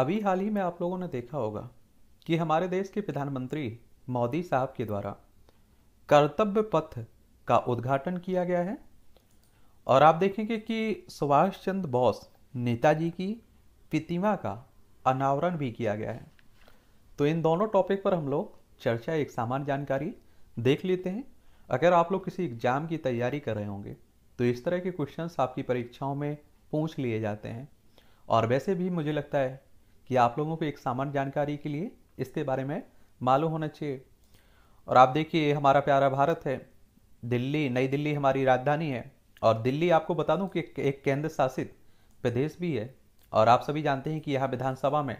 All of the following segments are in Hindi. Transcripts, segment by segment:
अभी हाल ही में आप लोगों ने देखा होगा कि हमारे देश के प्रधानमंत्री मोदी साहब के द्वारा कर्तव्य पथ का उद्घाटन किया गया है और आप देखेंगे कि सुभाष चंद्र बोस नेताजी की प्रतिमा का अनावरण भी किया गया है तो इन दोनों टॉपिक पर हम लोग चर्चा एक सामान्य जानकारी देख लेते हैं अगर आप लोग किसी एग्जाम की तैयारी कर रहे होंगे तो इस तरह के क्वेश्चंस आपकी परीक्षाओं में पूछ लिए जाते हैं और वैसे भी मुझे लगता है कि आप लोगों को एक सामान्य जानकारी के लिए इसके बारे में मालूम होना चाहिए और आप देखिए हमारा प्यारा भारत है दिल्ली नई दिल्ली हमारी राजधानी है और दिल्ली आपको बता दूं कि एक केंद्र शासित प्रदेश भी है और आप सभी जानते हैं कि यहाँ विधानसभा में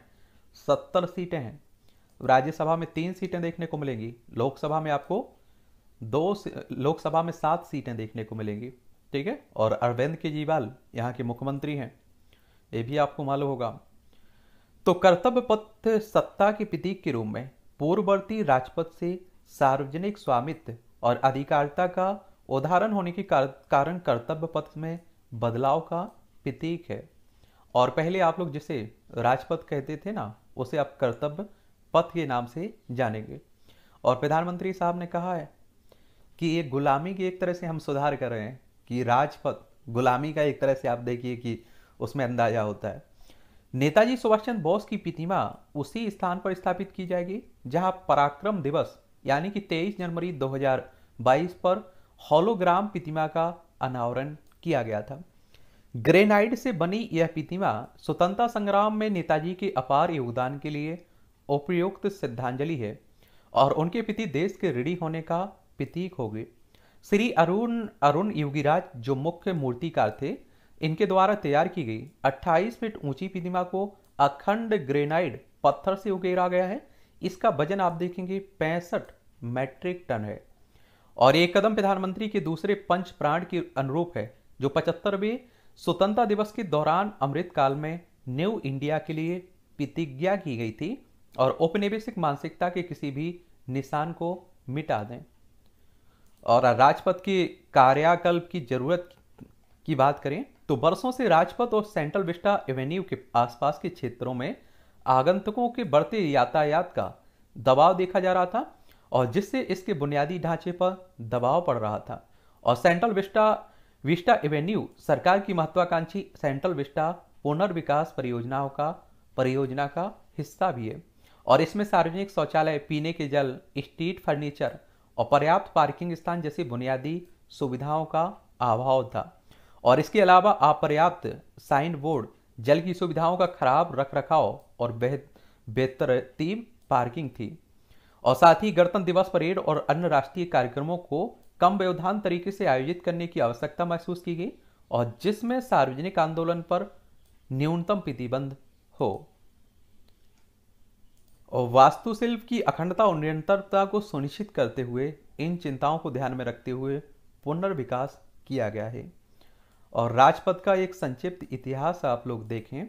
सत्तर सीटें हैं राज्यसभा में तीन सीटें देखने को मिलेंगी लोकसभा में आपको दो लोकसभा में सात सीटें देखने को मिलेंगी ठीक है और अरविंद केजरीवाल यहाँ के मुख्यमंत्री हैं ये भी आपको मालूम होगा तो कर्तव्य पथ सत्ता के प्रतीक के रूप में पूर्ववर्ती राजपथ से सार्वजनिक स्वामित्व और अधिकारिता का उदाहरण होने के कारण कर्तव्य पथ में बदलाव का प्रतीक है और पहले आप लोग जिसे राजपथ कहते थे ना उसे आप कर्तव्य पथ के नाम से जानेंगे और प्रधानमंत्री साहब ने कहा है कि ये गुलामी की एक तरह से हम सुधार कर रहे हैं कि राजपथ गुलामी का एक तरह से आप देखिए कि उसमें अंदाजा होता है नेताजी सुभाष चंद्र बोस की प्रतिमा उसी स्थान पर स्थापित की जाएगी जहां पराक्रम दिवस यानी कि 23 जनवरी 2022 पर होलोग्राम प्रतिमा का अनावरण किया गया था ग्रेनाइट से बनी यह प्रतिमा स्वतंत्रता संग्राम में नेताजी के अपार योगदान के लिए उपयुक्त श्रद्धांजलि है और उनके प्रति देश के ऋणी होने का प्रतीक गए श्री अरुण अरुण योगीराज जो मुख्य मूर्तिकार थे इनके द्वारा तैयार की गई 28 फीट ऊंची प्रतिमा को अखंड ग्रेनाइड पत्थर से उकेरा गया है इसका वजन आप देखेंगे पैंसठ मैट्रिक टन है और ये कदम प्रधानमंत्री के दूसरे पंच प्राण के अनुरूप है जो पचहत्तरवें स्वतंत्रता दिवस के दौरान अमृतकाल में न्यू इंडिया के लिए प्रतिज्ञा की गई थी और औपनिवेशिक मानसिकता के किसी भी निशान को मिटा दें और राजपथ के कार्यकल्प की जरूरत की बात करें तो बरसों से राजपथ और सेंट्रल विस्टा एवेन्यू के आसपास के क्षेत्रों में आगंतुकों के बढ़ते यातायात का दबाव देखा जा रहा था और जिससे इसके बुनियादी ढांचे पर दबाव पड़ रहा था और सेंट्रल विस्टा विस्टा एवेन्यू सरकार की महत्वाकांक्षी सेंट्रल विस्टा पुनर्विकास परियोजनाओं का परियोजना का हिस्सा भी है और इसमें सार्वजनिक शौचालय पीने के जल स्ट्रीट फर्नीचर और पर्याप्त पार्किंग स्थान जैसी बुनियादी सुविधाओं का अभाव था और इसके अलावा अपर्याप्त साइन बोर्ड जल की सुविधाओं का खराब रख रखाव और बेहतर बेतरतीब पार्किंग थी और साथ ही गणतंत्र दिवस परेड और अन्य राष्ट्रीय कार्यक्रमों को कम व्यवधान तरीके से आयोजित करने की आवश्यकता महसूस की गई और जिसमें सार्वजनिक आंदोलन पर न्यूनतम प्रतिबंध हो और वास्तुशिल्प की अखंडता और निरंतरता को सुनिश्चित करते हुए इन चिंताओं को ध्यान में रखते हुए पुनर्विकास किया गया है और राजपथ का एक संक्षिप्त इतिहास आप लोग देखें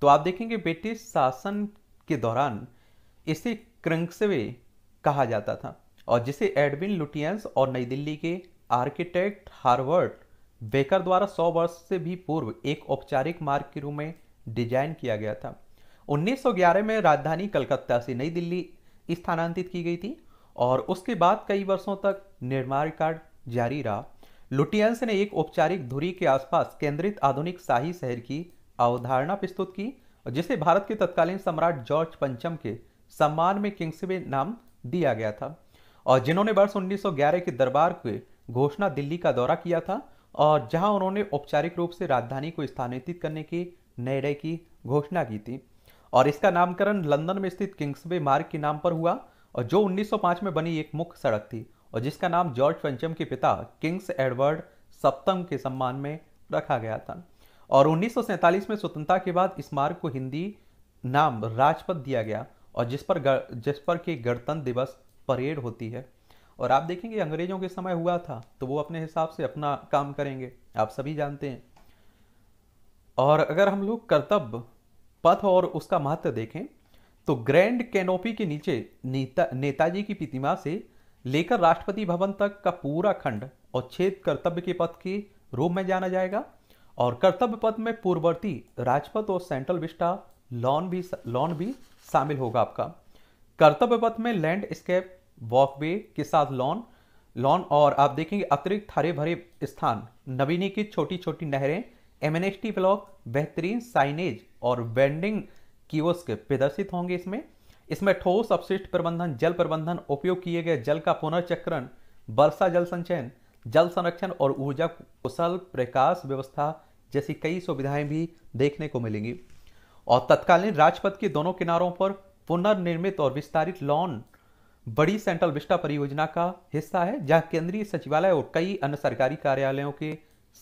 तो आप देखेंगे ब्रिटिश शासन के दौरान इसे क्रंक्सवे कहा जाता था और जिसे एडविन लुटियंस और नई दिल्ली के आर्किटेक्ट हार्वर्ड बेकर द्वारा 100 वर्ष से भी पूर्व एक औपचारिक मार्ग के रूप में डिजाइन किया गया था 1911 में राजधानी कलकत्ता से नई दिल्ली स्थानांतरित की गई थी और उसके बाद कई वर्षों तक निर्माण कार्य जारी रहा लुटियंस ने एक औपचारिक धुरी के आसपास केंद्रित आधुनिक शाही शहर की अवधारणा प्रस्तुत की जिसे भारत के तत्कालीन सम्राट जॉर्ज पंचम के सम्मान में किंग्सवे नाम दिया गया था और जिन्होंने वर्ष 1911 के दरबार के घोषणा दिल्ली का दौरा किया था और जहां उन्होंने औपचारिक रूप से राजधानी को स्थानांतरित करने के निर्णय की घोषणा की थी और इसका नामकरण लंदन में स्थित किंग्सवे मार्ग के नाम पर हुआ और जो 1905 में बनी एक मुख्य सड़क थी और जिसका नाम जॉर्ज पंचम के पिता किंग्स एडवर्ड सप्तम के सम्मान में रखा गया था और उन्नीस में स्वतंत्रता के बाद इस मार्ग को हिंदी नाम राजपथ दिया गया और जिस पर जिस पर के गणतंत्र दिवस परेड होती है और आप देखेंगे अंग्रेजों के समय हुआ था तो वो अपने हिसाब से अपना काम करेंगे आप सभी जानते हैं और अगर हम लोग कर्तव्य पथ और उसका महत्व देखें तो ग्रैंड कैनोपी के नीचे नेता नेताजी की प्रतिमा से लेकर राष्ट्रपति भवन तक का पूरा खंड और कर्तव्य के पथ के रूप में जाना जाएगा और कर्तव्य पथ में पूर्ववर्ती राजपथ और सेंट्रल विस्टा लॉन भी लॉन भी शामिल होगा आपका कर्तव्य पथ में लैंडस्केप वॉकवे के साथ लॉन लॉन और आप देखेंगे अतिरिक्त हरे भरे स्थान नवीनीकृत छोटी छोटी नहरें एम ब्लॉक बेहतरीन साइनेज और वेंडिंग की प्रदर्शित होंगे इसमें इसमें ठोस अपशिष्ट प्रबंधन जल प्रबंधन उपयोग किए गए जल का पुनर्चक्रण वर्षा जल संचयन जल संरक्षण और ऊर्जा कुशल प्रकाश व्यवस्था जैसी कई सुविधाएं भी देखने को मिलेंगी और तत्कालीन राजपथ के दोनों किनारों पर पुनर्निर्मित और विस्तारित लॉन बड़ी सेंट्रल विस्टा परियोजना का हिस्सा है जहां केंद्रीय सचिवालय और कई अन्य सरकारी कार्यालयों के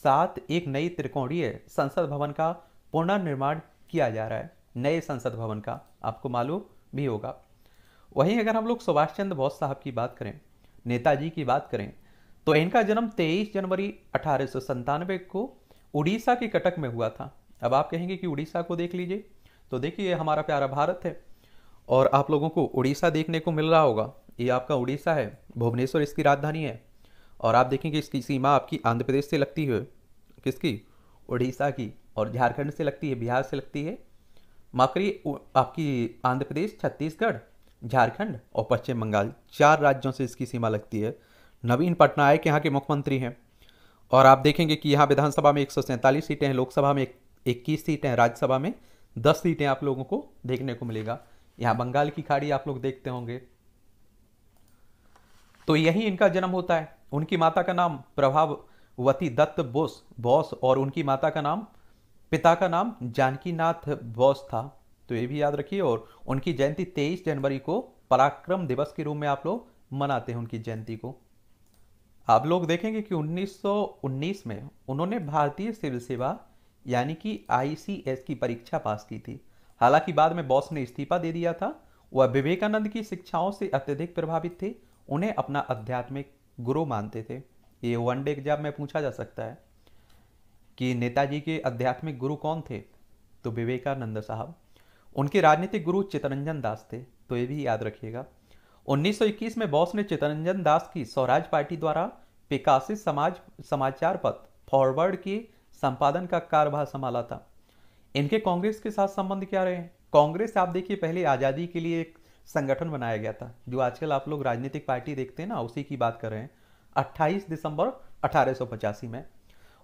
साथ एक नई त्रिकोणीय संसद भवन का पुनर्निर्माण किया जा रहा है नए संसद भवन का आपको मालूम भी होगा वहीं अगर हम लोग सुभाष चंद्र बोस साहब की बात करें नेताजी की बात करें तो इनका जन्म 23 जनवरी अठारह को उड़ीसा के कटक में हुआ था अब आप कहेंगे कि उड़ीसा को देख लीजिए तो देखिए हमारा प्यारा भारत है और आप लोगों को उड़ीसा देखने को मिल रहा होगा ये आपका उड़ीसा है भुवनेश्वर इसकी राजधानी है और आप देखेंगे इसकी सीमा आपकी आंध्र प्रदेश से लगती है किसकी उड़ीसा की और झारखंड से लगती है बिहार से लगती है माफ करिए आपकी आंध्र प्रदेश छत्तीसगढ़ झारखंड और पश्चिम बंगाल चार राज्यों से इसकी सीमा लगती है नवीन पटनायक यहाँ के मुख्यमंत्री हैं और आप देखेंगे कि यहाँ विधानसभा में एक सीटें हैं लोकसभा में इक्कीस सीटें हैं राज्यसभा में दस सीटें आप लोगों को देखने को मिलेगा यहाँ बंगाल की खाड़ी आप लोग देखते होंगे तो यही इनका जन्म होता है उनकी माता का नाम प्रभावती दत्त बोस बॉस और उनकी माता का नाम पिता का नाम जानकी नाथ बोस था तो ये भी याद रखिए और उनकी जयंती 23 जनवरी को पराक्रम दिवस के रूप में आप लोग मनाते हैं उनकी जयंती को आप लोग देखेंगे कि 1919 में उन्होंने भारतीय सिविल सेवा यानी कि आईसीएस की परीक्षा पास की थी हालांकि बाद में बॉस ने इस्तीफा दे दिया था वह विवेकानंद की शिक्षाओं से अत्यधिक प्रभावित थे उन्हें अपना आध्यात्मिक गुरु मानते थे ये वनडे एग्जाम में पूछा जा सकता है कि नेताजी के आध्यात्मिक गुरु कौन थे तो विवेकानंद साहब उनके राजनीतिक गुरु चितरंजन दास थे तो ये भी याद रखिएगा 1921 में बॉस ने चितरंजन दास की स्वराज पार्टी द्वारा विकासित समाज समाचार पत्र फॉरवर्ड के संपादन का कार्यभार संभाला था इनके कांग्रेस के साथ संबंध क्या रहे कांग्रेस आप देखिए पहले आज़ादी के लिए एक संगठन बनाया गया था जो आजकल आप लोग राजनीतिक पार्टी देखते हैं ना उसी की बात कर रहे हैं 28 दिसंबर अठारह में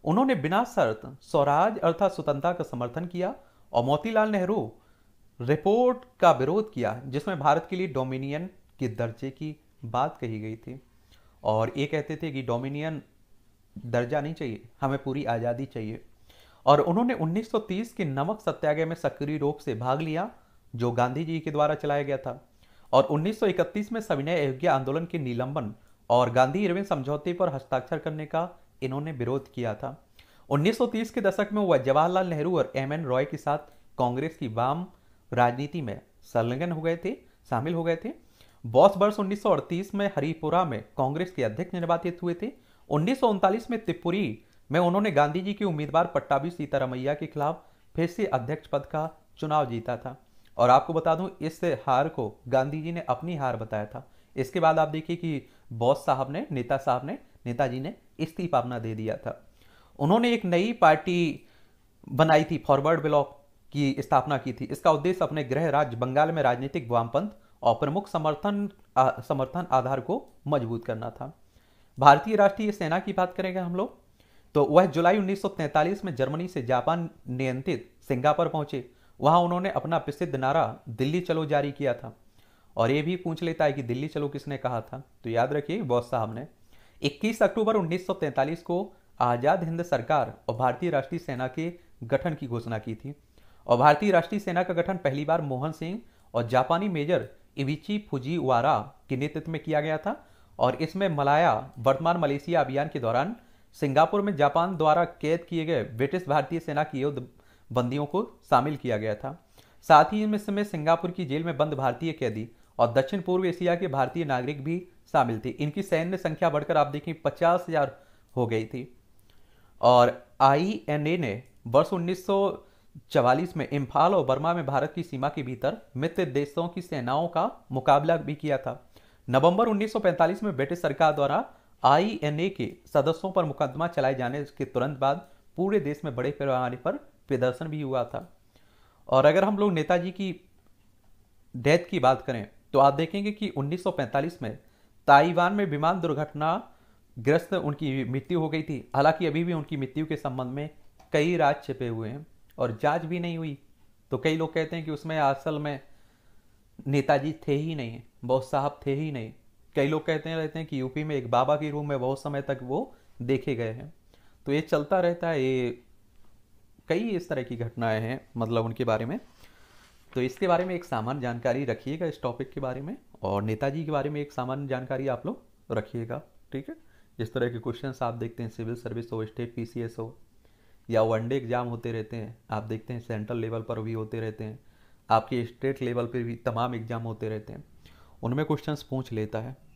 उन्होंने बिना शर्त स्वराज अर्थात स्वतंत्रता का समर्थन किया और मोतीलाल नेहरू रिपोर्ट का विरोध किया जिसमें भारत के लिए डोमिनियन के दर्जे की बात कही गई थी और ये कहते थे कि डोमिनियन दर्जा नहीं चाहिए हमें पूरी आज़ादी चाहिए और उन्होंने 1930 के नमक सत्याग्रह में सक्रिय रूप से भाग लिया जो गांधी जी के द्वारा चलाया गया था और 1931 में सविनय अयोग्या आंदोलन के निलंबन और गांधी इरविन समझौते पर हस्ताक्षर करने का इन्होंने विरोध किया था 1930 के दशक में वह जवाहरलाल नेहरू और एम एन रॉय के साथ कांग्रेस की वाम राजनीति में संलग्न हो गए थे शामिल हो गए थे बॉस वर्ष उन्नीस में हरिपुरा में कांग्रेस के अध्यक्ष निर्वाचित हुए थे उन्नीस में त्रिपुरी में उन्होंने गांधी जी के उम्मीदवार पट्टाभी सीतारामैया के खिलाफ फिर से अध्यक्ष पद का चुनाव जीता था और आपको बता दूं इस हार को गांधी जी ने अपनी हार बताया था इसके बाद आप देखिए कि बॉस साहब ने नेता साहब ने नेताजी ने इस्तीफा अपना दे दिया था उन्होंने एक नई पार्टी बनाई थी फॉरवर्ड ब्लॉक की स्थापना की थी इसका उद्देश्य अपने गृह राज्य बंगाल में राजनीतिक वामपंथ और प्रमुख समर्थन आ, समर्थन आधार को मजबूत करना था भारतीय राष्ट्रीय सेना की बात करेंगे हम लोग तो वह जुलाई 1943 में जर्मनी से जापान नियंत्रित सिंगापुर पहुंचे वहां उन्होंने अपना प्रसिद्ध नारा दिल्ली चलो जारी किया था और ये भी पूछ लेता है कि दिल्ली चलो किसने कहा था तो याद रखिए बॉस साहब ने 21 अक्टूबर 1943 को आज़ाद हिंद सरकार और भारतीय राष्ट्रीय सेना के गठन की घोषणा की थी और भारतीय राष्ट्रीय सेना का गठन पहली बार मोहन सिंह और जापानी मेजर इविची फुजीवारा के नेतृत्व में किया गया था और इसमें मलाया वर्तमान मलेशिया अभियान के दौरान सिंगापुर में जापान द्वारा कैद किए गए ब्रिटिश भारतीय सेना की युद्ध बंदियों को शामिल किया गया था साथ ही इसमें सिंगापुर की जेल में बंद भारतीय कैदी और दक्षिण पूर्व एशिया के भारतीय नागरिक भी शामिल थी इनकी सैन्य संख्या बढ़कर आप देखें पचास हजार हो गई थी और ए ने वर्ष उन्नीस चवालीस में इम्फाल और बर्मा में भारत की सीमा के भीतर मित्र देशों की सेनाओं का मुकाबला भी किया था नवंबर 1945 में ब्रिटिश सरकार द्वारा ए के सदस्यों पर मुकदमा चलाए जाने के तुरंत बाद पूरे देश में बड़े पैमाने पर प्रदर्शन भी हुआ था और अगर हम लोग नेताजी की डेथ की बात करें तो आप देखेंगे कि 1945 में ताइवान में विमान दुर्घटना ग्रस्त उनकी मृत्यु हो गई थी हालांकि अभी भी उनकी मृत्यु के संबंध में कई राज छिपे हुए हैं और जांच भी नहीं हुई तो कई लोग कहते हैं कि उसमें असल में नेताजी थे ही नहीं बहुत साहब थे ही नहीं कई लोग कहते रहते हैं कि यूपी में एक बाबा के रूम में बहुत समय तक वो देखे गए हैं तो ये चलता रहता है ये कई इस तरह की घटनाएं हैं मतलब उनके बारे में तो इसके बारे में एक सामान्य जानकारी रखिएगा इस टॉपिक के बारे में और नेताजी के बारे में एक सामान्य जानकारी आप लोग रखिएगा ठीक है इस तरह के क्वेश्चन आप देखते हैं सिविल सर्विस हो स्टेट पी हो या वनडे एग्जाम होते रहते हैं आप देखते हैं सेंट्रल लेवल पर भी होते रहते हैं आपके स्टेट लेवल पर भी तमाम एग्जाम होते रहते हैं उनमें क्वेश्चन पूछ लेता है